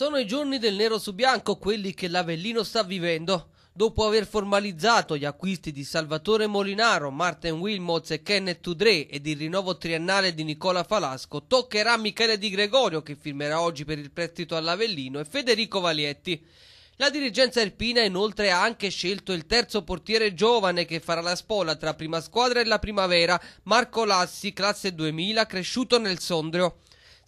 Sono i giorni del nero su bianco quelli che l'Avellino sta vivendo. Dopo aver formalizzato gli acquisti di Salvatore Molinaro, Martin Wilmots e Kenneth Tudré ed il rinnovo triennale di Nicola Falasco, toccherà a Michele Di Gregorio che firmerà oggi per il prestito all'Avellino e Federico Valietti. La dirigenza alpina inoltre ha anche scelto il terzo portiere giovane che farà la spola tra prima squadra e la primavera, Marco Lassi, classe 2000, cresciuto nel Sondrio.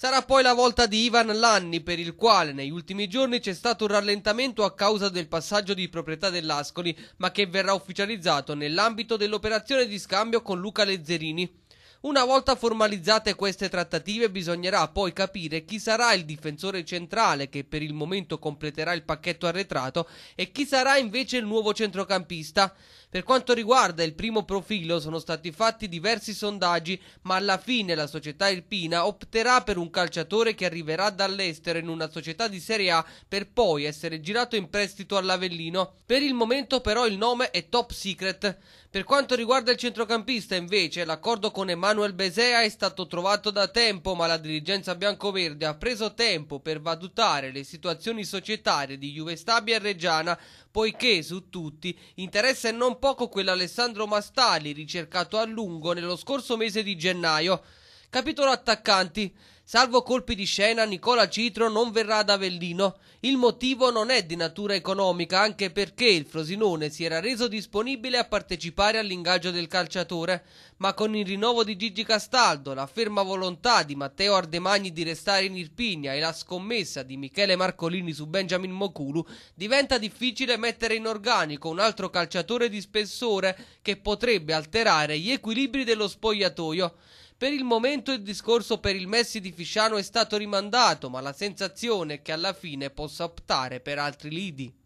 Sarà poi la volta di Ivan Lanni, per il quale negli ultimi giorni c'è stato un rallentamento a causa del passaggio di proprietà dell'Ascoli, ma che verrà ufficializzato nell'ambito dell'operazione di scambio con Luca Lezzerini. Una volta formalizzate queste trattative bisognerà poi capire chi sarà il difensore centrale che per il momento completerà il pacchetto arretrato e chi sarà invece il nuovo centrocampista. Per quanto riguarda il primo profilo sono stati fatti diversi sondaggi, ma alla fine la società irpina opterà per un calciatore che arriverà dall'estero in una società di Serie A per poi essere girato in prestito all'Avellino. Per il momento però il nome è top secret. Per quanto riguarda il centrocampista invece l'accordo con Emanuele Manuel Besea è stato trovato da tempo, ma la dirigenza biancoverde ha preso tempo per valutare le situazioni societarie di Juve Stabia e Reggiana, poiché su tutti interessa e non poco quell'Alessandro Mastali, ricercato a lungo nello scorso mese di gennaio. Capitolo attaccanti. Salvo colpi di scena, Nicola Citro non verrà ad Avellino. Il motivo non è di natura economica, anche perché il Frosinone si era reso disponibile a partecipare all'ingaggio del calciatore, ma con il rinnovo di Gigi Castaldo, la ferma volontà di Matteo Ardemagni di restare in Irpigna e la scommessa di Michele Marcolini su Benjamin Mokulu, diventa difficile mettere in organico un altro calciatore di spessore che potrebbe alterare gli equilibri dello spogliatoio. Per il momento il discorso per il Messi di Fisciano è stato rimandato, ma la sensazione è che alla fine possa optare per altri lidi.